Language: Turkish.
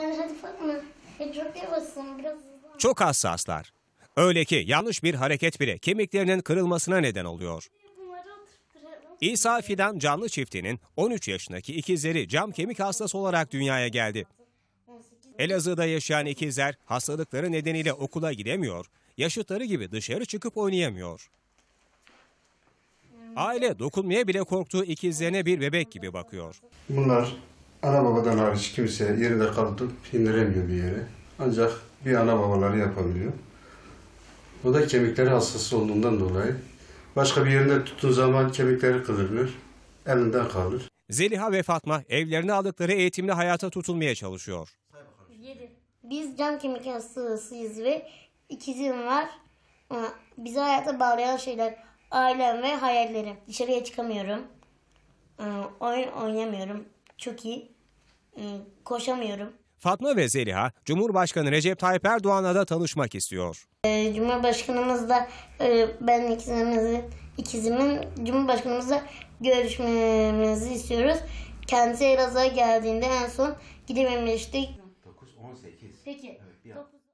E, çok yavaşsın biraz hassaslar. Öyle ki yanlış bir hareket bile kemiklerinin kırılmasına neden oluyor. Bunları İsa Fidan canlı çiftinin 13 yaşındaki ikizleri cam kemik hastası olarak dünyaya geldi. Elazığ'da yaşayan ikizler hastalıkları nedeniyle okula gidemiyor, yaşıtları gibi dışarı çıkıp oynayamıyor. Aile dokunmaya bile korktuğu ikizlerine bir bebek gibi bakıyor. Bunlar ana babadan hariç kimse yerde kalıp indiremiyor bir yere. Ancak bir ana babaları yapabiliyor. Bu da kemikleri hassas olduğundan dolayı. Başka bir yerinde tuttuğu zaman kemikleri kırılır, elinden kalır. Zeliha ve Fatma evlerine aldıkları eğitimle hayata tutulmaya çalışıyor. Biz cam kemik hastasıyız ve ikizim var. Bizi hayata bağlayan şeyler ailem ve hayallerim. Dışarıya çıkamıyorum. Ee, oyun oynamıyorum çok iyi. Koşamıyorum. Fatma ve Zeliha, Cumhurbaşkanı Recep Tayyip Erdoğan'la da tanışmak istiyor. Ee, Cumhurbaşkanımızla e, ben ikizimizi, ikizimin Cumhurbaşkanımızla görüşmemizi istiyoruz. Kendisi Elazığ'a geldiğinde en son gidememiştik. 9-18. Peki. Evet,